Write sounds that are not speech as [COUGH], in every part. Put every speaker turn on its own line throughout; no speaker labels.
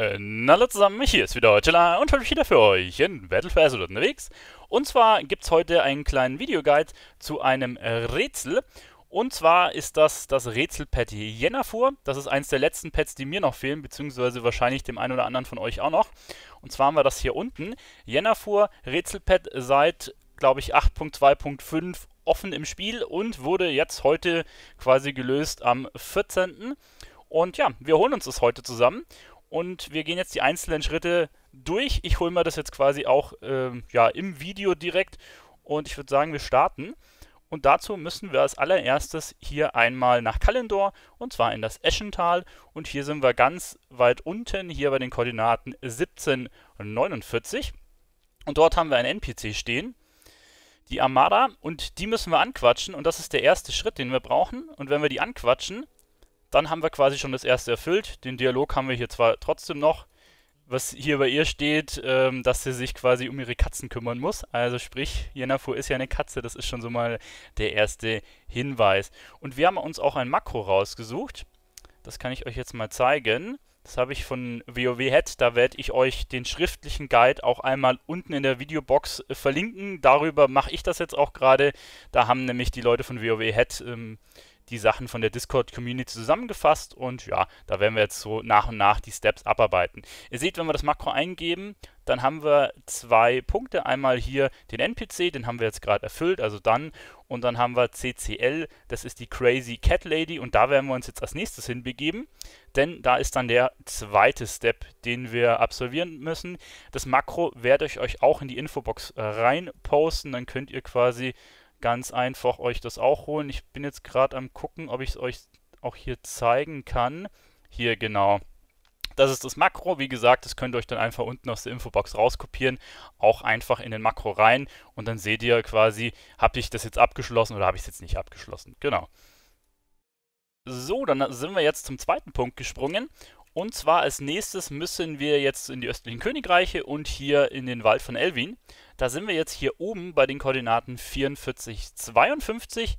Na äh, hallo zusammen, hier ist wieder Tilla und heute wieder für euch in Battle for Azeroth unterwegs. Und zwar gibt es heute einen kleinen Videoguide zu einem Rätsel. Und zwar ist das das Rätselpad Jenafur. Das ist eins der letzten Pads, die mir noch fehlen, beziehungsweise wahrscheinlich dem einen oder anderen von euch auch noch. Und zwar haben wir das hier unten. Jenafur Rätselpad seit, glaube ich, 8.2.5 offen im Spiel und wurde jetzt heute quasi gelöst am 14. Und ja, wir holen uns das heute zusammen und wir gehen jetzt die einzelnen Schritte durch. Ich hole mir das jetzt quasi auch ähm, ja, im Video direkt und ich würde sagen, wir starten. Und dazu müssen wir als allererstes hier einmal nach Kalendor und zwar in das Eschental. Und hier sind wir ganz weit unten, hier bei den Koordinaten 1749. Und dort haben wir einen NPC stehen, die Amara, und die müssen wir anquatschen. Und das ist der erste Schritt, den wir brauchen. Und wenn wir die anquatschen, dann haben wir quasi schon das erste erfüllt. Den Dialog haben wir hier zwar trotzdem noch. Was hier bei ihr steht, ähm, dass sie sich quasi um ihre Katzen kümmern muss. Also sprich, Jennafu ist ja eine Katze. Das ist schon so mal der erste Hinweis. Und wir haben uns auch ein Makro rausgesucht. Das kann ich euch jetzt mal zeigen. Das habe ich von WoW Head. Da werde ich euch den schriftlichen Guide auch einmal unten in der Videobox äh, verlinken. Darüber mache ich das jetzt auch gerade. Da haben nämlich die Leute von WoW Head ähm, die Sachen von der Discord-Community zusammengefasst und ja, da werden wir jetzt so nach und nach die Steps abarbeiten. Ihr seht, wenn wir das Makro eingeben, dann haben wir zwei Punkte. Einmal hier den NPC, den haben wir jetzt gerade erfüllt, also dann. Und dann haben wir CCL, das ist die Crazy Cat Lady und da werden wir uns jetzt als nächstes hinbegeben, denn da ist dann der zweite Step, den wir absolvieren müssen. Das Makro werde ich euch auch in die Infobox äh, rein posten, dann könnt ihr quasi ganz einfach euch das auch holen. Ich bin jetzt gerade am gucken, ob ich es euch auch hier zeigen kann. Hier genau. Das ist das Makro. Wie gesagt, das könnt ihr euch dann einfach unten aus der Infobox rauskopieren, auch einfach in den Makro rein und dann seht ihr quasi, habe ich das jetzt abgeschlossen oder habe ich es jetzt nicht abgeschlossen. Genau. So, dann sind wir jetzt zum zweiten Punkt gesprungen und zwar als nächstes müssen wir jetzt in die östlichen Königreiche und hier in den Wald von Elvin. Da sind wir jetzt hier oben bei den Koordinaten 44, 52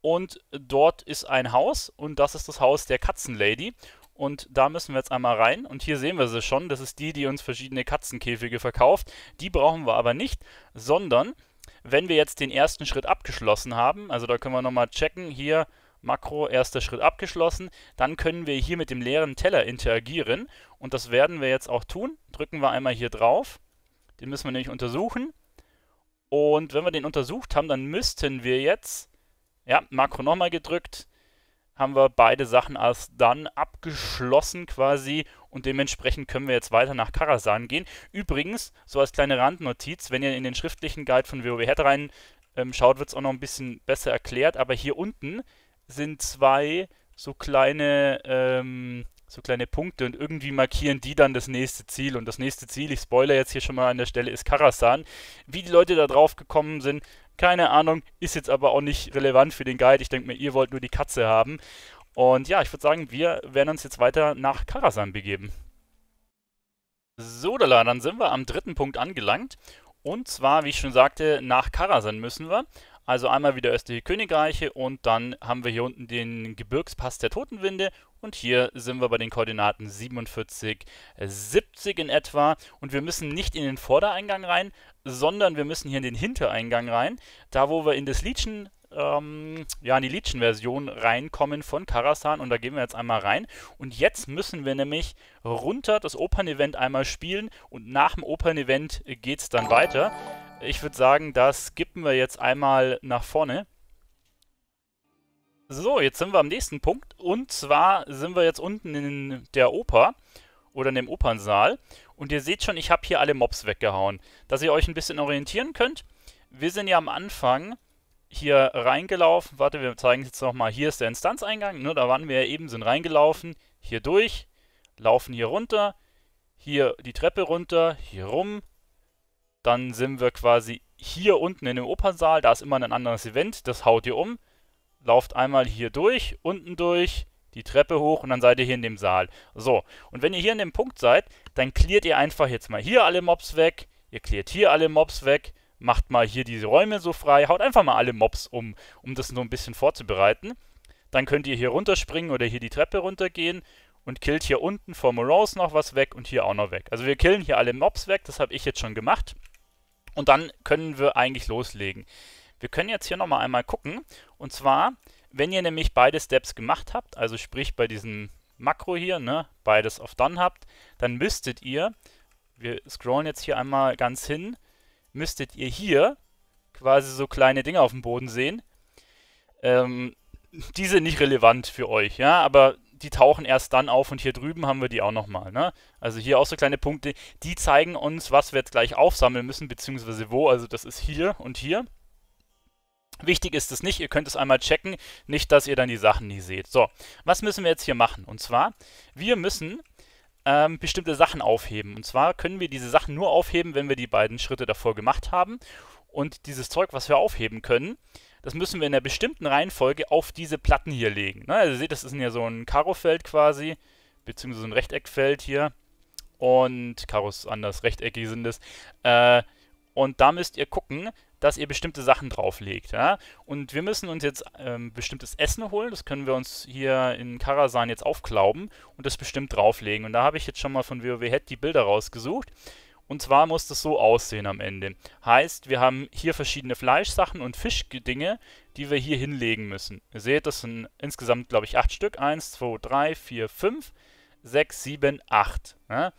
und dort ist ein Haus und das ist das Haus der Katzenlady. Und da müssen wir jetzt einmal rein. Und hier sehen wir sie schon. Das ist die, die uns verschiedene Katzenkäfige verkauft. Die brauchen wir aber nicht, sondern wenn wir jetzt den ersten Schritt abgeschlossen haben, also da können wir nochmal checken, hier Makro, erster Schritt abgeschlossen. Dann können wir hier mit dem leeren Teller interagieren und das werden wir jetzt auch tun. Drücken wir einmal hier drauf. Den müssen wir nämlich untersuchen. Und wenn wir den untersucht haben, dann müssten wir jetzt, ja, Makro nochmal gedrückt, haben wir beide Sachen als dann abgeschlossen quasi und dementsprechend können wir jetzt weiter nach Karasan gehen. Übrigens, so als kleine Randnotiz, wenn ihr in den schriftlichen Guide von WoW Head rein ähm, schaut, wird es auch noch ein bisschen besser erklärt, aber hier unten sind zwei so kleine, ähm, so kleine Punkte und irgendwie markieren die dann das nächste Ziel. Und das nächste Ziel, ich spoiler jetzt hier schon mal an der Stelle, ist Karasan. Wie die Leute da drauf gekommen sind, keine Ahnung, ist jetzt aber auch nicht relevant für den Guide. Ich denke mir, ihr wollt nur die Katze haben. Und ja, ich würde sagen, wir werden uns jetzt weiter nach Karasan begeben. So, dann sind wir am dritten Punkt angelangt. Und zwar, wie ich schon sagte, nach Karasan müssen wir. Also einmal wieder östliche Königreiche und dann haben wir hier unten den Gebirgspass der Totenwinde und hier sind wir bei den Koordinaten 47, 70 in etwa. Und wir müssen nicht in den Vordereingang rein, sondern wir müssen hier in den Hintereingang rein. Da, wo wir in das Liedchen, ähm, ja, in die legion version reinkommen von Karasan. Und da gehen wir jetzt einmal rein. Und jetzt müssen wir nämlich runter das Opernevent einmal spielen. Und nach dem Opernevent es dann weiter. Ich würde sagen, das skippen wir jetzt einmal nach vorne. So, jetzt sind wir am nächsten Punkt. Und zwar sind wir jetzt unten in der Oper oder in dem Opernsaal. Und ihr seht schon, ich habe hier alle Mobs weggehauen. Dass ihr euch ein bisschen orientieren könnt. Wir sind ja am Anfang hier reingelaufen. Warte, wir zeigen es jetzt nochmal. Hier ist der Instanzeingang. Ne, da waren wir ja eben, sind reingelaufen. Hier durch, laufen hier runter, hier die Treppe runter, hier rum, dann sind wir quasi hier unten in dem Opernsaal. Da ist immer ein anderes Event. Das haut ihr um. Lauft einmal hier durch, unten durch, die Treppe hoch und dann seid ihr hier in dem Saal. So, und wenn ihr hier in dem Punkt seid, dann klärt ihr einfach jetzt mal hier alle Mobs weg. Ihr klärt hier alle Mobs weg. Macht mal hier diese Räume so frei. Haut einfach mal alle Mobs um, um das so ein bisschen vorzubereiten. Dann könnt ihr hier runterspringen oder hier die Treppe runtergehen und killt hier unten vor Morose noch was weg und hier auch noch weg. Also wir killen hier alle Mobs weg, das habe ich jetzt schon gemacht. Und dann können wir eigentlich loslegen. Wir können jetzt hier nochmal einmal gucken. Und zwar, wenn ihr nämlich beide Steps gemacht habt, also sprich bei diesem Makro hier, ne, beides auf Done habt, dann müsstet ihr, wir scrollen jetzt hier einmal ganz hin, müsstet ihr hier quasi so kleine Dinge auf dem Boden sehen. Ähm, die sind nicht relevant für euch, ja, aber die tauchen erst dann auf und hier drüben haben wir die auch nochmal. Ne? Also hier auch so kleine Punkte, die zeigen uns, was wir jetzt gleich aufsammeln müssen, beziehungsweise wo. Also das ist hier und hier. Wichtig ist es nicht, ihr könnt es einmal checken, nicht, dass ihr dann die Sachen nie seht. So, was müssen wir jetzt hier machen? Und zwar, wir müssen ähm, bestimmte Sachen aufheben. Und zwar können wir diese Sachen nur aufheben, wenn wir die beiden Schritte davor gemacht haben. Und dieses Zeug, was wir aufheben können, das müssen wir in einer bestimmten Reihenfolge auf diese Platten hier legen. Ne? Also ihr seht, das ist ja so ein Karofeld quasi, beziehungsweise so ein Rechteckfeld hier. Und Karos anders, rechteckig sind es. Äh, und da müsst ihr gucken, dass ihr bestimmte Sachen drauflegt. Ja? Und wir müssen uns jetzt ähm, bestimmtes Essen holen. Das können wir uns hier in Karasan jetzt aufklauben und das bestimmt drauflegen. Und da habe ich jetzt schon mal von WoW Head die Bilder rausgesucht. Und zwar muss das so aussehen am Ende. Heißt, wir haben hier verschiedene Fleischsachen und Fischdinge, die wir hier hinlegen müssen. Ihr seht, das sind insgesamt, glaube ich, 8 Stück. 1, 2, 3, 4, 5, 6, 7, 8. Ja?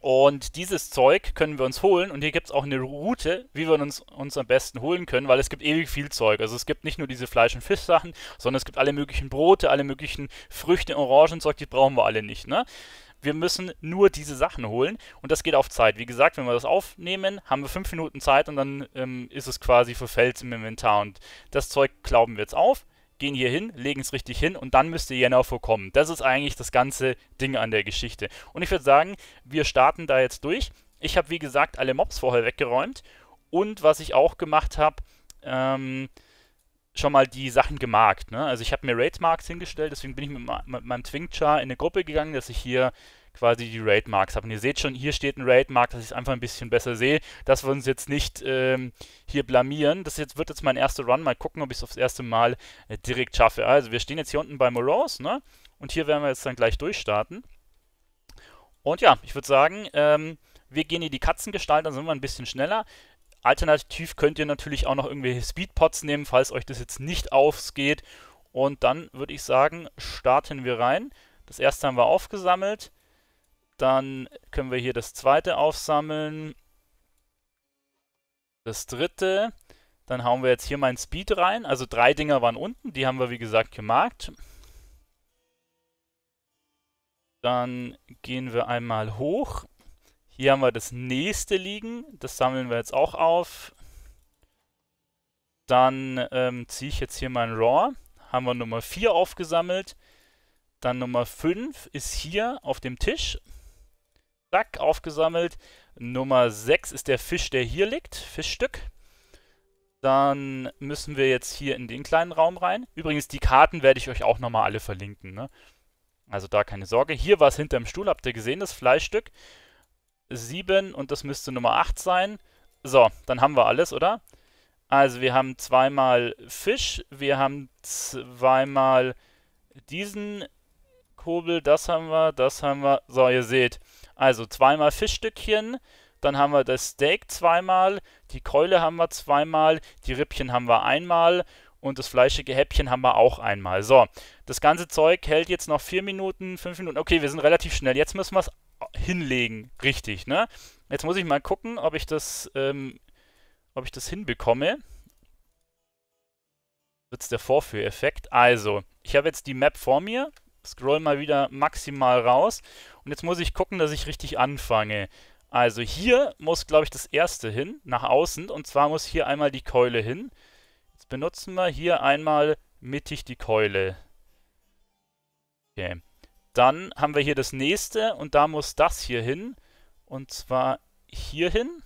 Und dieses Zeug können wir uns holen. Und hier gibt es auch eine Route, wie wir uns, uns am besten holen können, weil es gibt ewig viel Zeug. Also es gibt nicht nur diese Fleisch- und Fischsachen, sondern es gibt alle möglichen Brote, alle möglichen Früchte, Orangenzeug, die brauchen wir alle nicht. Ne? wir müssen nur diese Sachen holen und das geht auf Zeit. Wie gesagt, wenn wir das aufnehmen, haben wir fünf Minuten Zeit und dann ähm, ist es quasi verfällt im Inventar und das Zeug glauben wir jetzt auf, gehen hier hin, legen es richtig hin und dann müsste Jena vorkommen. Das ist eigentlich das ganze Ding an der Geschichte. Und ich würde sagen, wir starten da jetzt durch. Ich habe wie gesagt alle Mobs vorher weggeräumt und was ich auch gemacht habe, ähm, schon mal die Sachen gemarkt. Ne? Also ich habe mir Raid-Marks hingestellt, deswegen bin ich mit, mit meinem Twink-Char in eine Gruppe gegangen, dass ich hier quasi die Raid-Marks habe. Und ihr seht schon, hier steht ein Raid-Mark, dass ich es einfach ein bisschen besser sehe, dass wir uns jetzt nicht ähm, hier blamieren. Das jetzt, wird jetzt mein erster Run, mal gucken, ob ich es aufs erste Mal äh, direkt schaffe. Also wir stehen jetzt hier unten bei Morose, ne? Und hier werden wir jetzt dann gleich durchstarten. Und ja, ich würde sagen, ähm, wir gehen hier die Katzengestalt, dann sind wir ein bisschen schneller. Alternativ könnt ihr natürlich auch noch irgendwelche Speedpots nehmen, falls euch das jetzt nicht ausgeht. Und dann würde ich sagen, starten wir rein. Das erste haben wir aufgesammelt. Dann können wir hier das zweite aufsammeln. Das dritte. Dann hauen wir jetzt hier meinen Speed rein. Also drei Dinger waren unten. Die haben wir wie gesagt gemarkt. Dann gehen wir einmal hoch. Hier haben wir das nächste liegen. Das sammeln wir jetzt auch auf. Dann ähm, ziehe ich jetzt hier mein Raw. Haben wir Nummer 4 aufgesammelt. Dann Nummer 5 ist hier auf dem Tisch. Zack, aufgesammelt. Nummer 6 ist der Fisch, der hier liegt. Fischstück. Dann müssen wir jetzt hier in den kleinen Raum rein. Übrigens, die Karten werde ich euch auch nochmal alle verlinken. Ne? Also da keine Sorge. Hier war es hinterm Stuhl, habt ihr gesehen, das Fleischstück. 7 und das müsste Nummer 8 sein. So, dann haben wir alles, oder? Also wir haben zweimal Fisch, wir haben zweimal diesen Kobel, das haben wir, das haben wir. So, ihr seht, also zweimal Fischstückchen, dann haben wir das Steak zweimal, die Keule haben wir zweimal, die Rippchen haben wir einmal und das fleischige Häppchen haben wir auch einmal. So, das ganze Zeug hält jetzt noch 4 Minuten, 5 Minuten. Okay, wir sind relativ schnell. Jetzt müssen wir es hinlegen, richtig, ne? Jetzt muss ich mal gucken, ob ich das, ähm, ob ich das hinbekomme. Jetzt der Vorführeffekt. Also, ich habe jetzt die Map vor mir, scroll mal wieder maximal raus und jetzt muss ich gucken, dass ich richtig anfange. Also hier muss, glaube ich, das erste hin, nach außen, und zwar muss hier einmal die Keule hin. Jetzt benutzen wir hier einmal mittig die Keule. Okay. Dann haben wir hier das nächste und da muss das hier hin. Und zwar hier hin.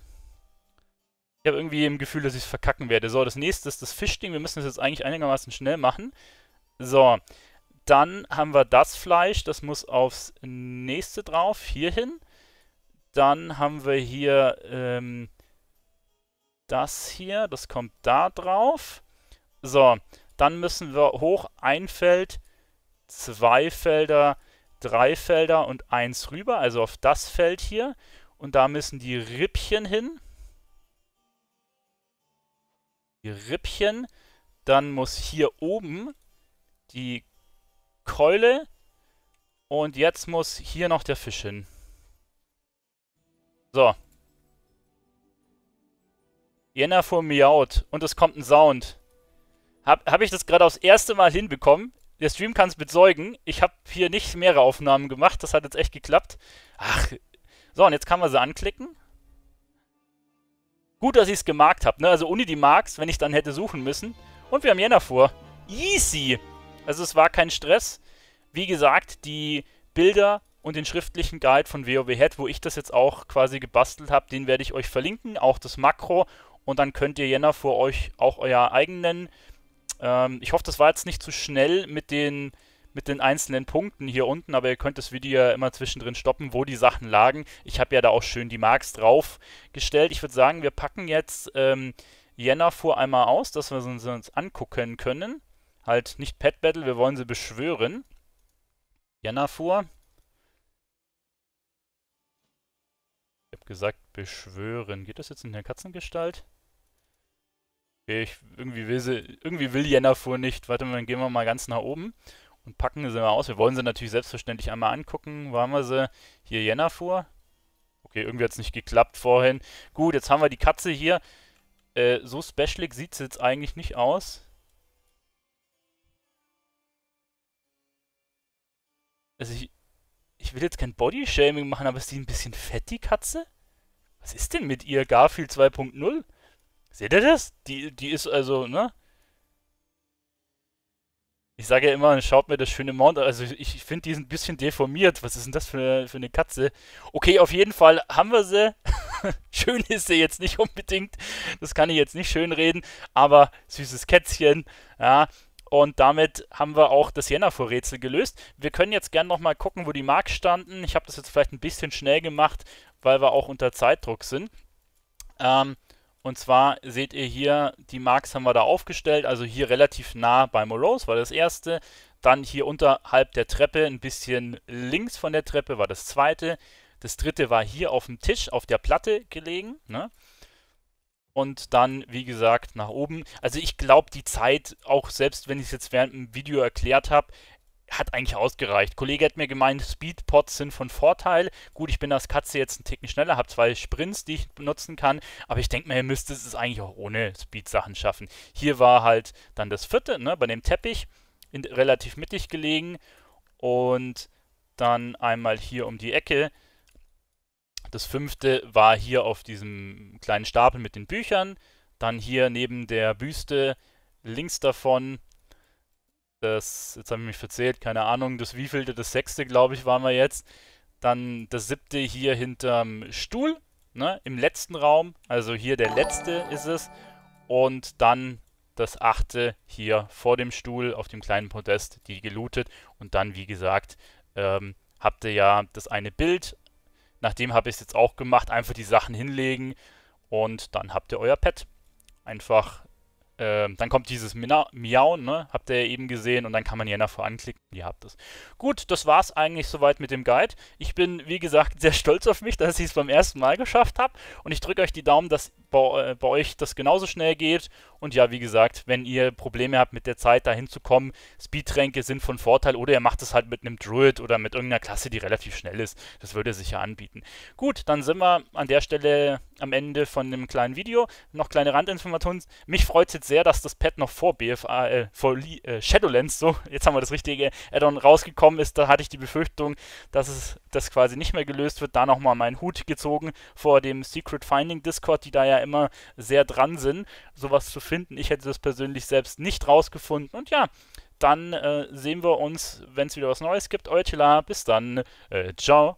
Ich habe irgendwie im Gefühl, dass ich es verkacken werde. So, das nächste ist das Fischding. Wir müssen es jetzt eigentlich einigermaßen schnell machen. So, dann haben wir das Fleisch. Das muss aufs nächste drauf. Hier hin. Dann haben wir hier ähm, das hier. Das kommt da drauf. So, dann müssen wir hoch ein Feld, zwei Felder, drei Felder und eins rüber, also auf das Feld hier. Und da müssen die Rippchen hin. Die Rippchen. Dann muss hier oben die Keule. Und jetzt muss hier noch der Fisch hin. So. Jennifer miaut und es kommt ein Sound. Habe hab ich das gerade aufs erste Mal hinbekommen? der Stream kann es bezeugen. Ich habe hier nicht mehrere Aufnahmen gemacht. Das hat jetzt echt geklappt. Ach. So, und jetzt kann man sie anklicken. Gut, dass ich es gemarkt habe. Ne? Also ohne die Marks, wenn ich dann hätte suchen müssen. Und wir haben Jänner vor. Easy! Also es war kein Stress. Wie gesagt, die Bilder und den schriftlichen Guide von WoW Head, wo ich das jetzt auch quasi gebastelt habe, den werde ich euch verlinken. Auch das Makro. Und dann könnt ihr Jänner vor euch auch euer eigenen ähm, ich hoffe, das war jetzt nicht zu schnell mit den, mit den einzelnen Punkten hier unten, aber ihr könnt das Video ja immer zwischendrin stoppen, wo die Sachen lagen. Ich habe ja da auch schön die Marks draufgestellt. Ich würde sagen, wir packen jetzt ähm, Jenna vor einmal aus, dass wir sie uns angucken können. Halt nicht Pet Battle, wir wollen sie beschwören. Jenna Ich habe gesagt, beschwören. Geht das jetzt in der Katzengestalt? okay, ich, irgendwie, will sie, irgendwie will Jenna nicht, warte mal, dann gehen wir mal ganz nach oben und packen sie mal aus. Wir wollen sie natürlich selbstverständlich einmal angucken. Wo haben wir sie? Hier Jenna Okay, irgendwie hat es nicht geklappt vorhin. Gut, jetzt haben wir die Katze hier. Äh, so specialig sieht sie jetzt eigentlich nicht aus. Also ich, ich will jetzt kein Body-Shaming machen, aber ist die ein bisschen fett, die Katze? Was ist denn mit ihr? Garfield 2.0? Seht ihr das? Die, die ist also, ne? Ich sage ja immer, schaut mir das schöne Mount an. Also ich, finde, die ist ein bisschen deformiert. Was ist denn das für eine, für eine Katze? Okay, auf jeden Fall haben wir sie. [LAUGHS] schön ist sie jetzt nicht unbedingt. Das kann ich jetzt nicht schön reden. Aber süßes Kätzchen. Ja. Und damit haben wir auch das Jenna-Vorrätsel gelöst. Wir können jetzt gerne nochmal gucken, wo die Marks standen. Ich habe das jetzt vielleicht ein bisschen schnell gemacht, weil wir auch unter Zeitdruck sind. Ähm, und zwar seht ihr hier, die Marks haben wir da aufgestellt, also hier relativ nah bei Morose war das erste. Dann hier unterhalb der Treppe, ein bisschen links von der Treppe war das zweite. Das dritte war hier auf dem Tisch, auf der Platte gelegen. Ne? Und dann, wie gesagt, nach oben. Also ich glaube, die Zeit, auch selbst wenn ich es jetzt während dem Video erklärt habe, hat eigentlich ausgereicht. Kollege hat mir gemeint, Speedpots sind von Vorteil. Gut, ich bin als Katze jetzt einen Ticken schneller, habe zwei Sprints, die ich benutzen kann, aber ich denke mir, ihr müsst es eigentlich auch ohne Speed-Sachen schaffen. Hier war halt dann das vierte, ne, bei dem Teppich, in, relativ mittig gelegen und dann einmal hier um die Ecke. Das fünfte war hier auf diesem kleinen Stapel mit den Büchern, dann hier neben der Büste links davon das, jetzt habe ich mich verzählt, keine Ahnung, das wievielte, das sechste, glaube ich, waren wir jetzt. Dann das siebte hier hinterm Stuhl, ne, im letzten Raum, also hier der letzte ist es. Und dann das achte hier vor dem Stuhl auf dem kleinen Podest, die gelootet. Und dann, wie gesagt, ähm, habt ihr ja das eine Bild. Nachdem habe ich es jetzt auch gemacht, einfach die Sachen hinlegen und dann habt ihr euer Pad. Einfach ähm, dann kommt dieses Miauen, ne? habt ihr ja eben gesehen, und dann kann man hier nach vorne anklicken, ihr habt es. Gut, das war's eigentlich soweit mit dem Guide. Ich bin, wie gesagt, sehr stolz auf mich, dass ich es beim ersten Mal geschafft habe und ich drücke euch die Daumen, dass bei, äh, bei euch das genauso schnell geht und ja, wie gesagt, wenn ihr Probleme habt mit der Zeit dahin zu kommen, Speedtränke sind von Vorteil oder ihr macht es halt mit einem Druid oder mit irgendeiner Klasse, die relativ schnell ist. Das würde sich ja anbieten. Gut, dann sind wir an der Stelle am Ende von einem kleinen Video. Noch kleine Randinformationen. Mich freut es jetzt sehr, dass das Pad noch vor BFA, äh, vor Lee, äh, Shadowlands, so, [LAUGHS] jetzt haben wir das richtige Addon rausgekommen ist. Da hatte ich die Befürchtung, dass es das quasi nicht mehr gelöst wird. Da nochmal meinen Hut gezogen vor dem Secret Finding Discord, die da ja immer sehr dran sind, sowas zu finden. Ich hätte das persönlich selbst nicht rausgefunden. Und ja, dann äh, sehen wir uns, wenn es wieder was Neues gibt. Euchela, bis dann. Äh, ciao.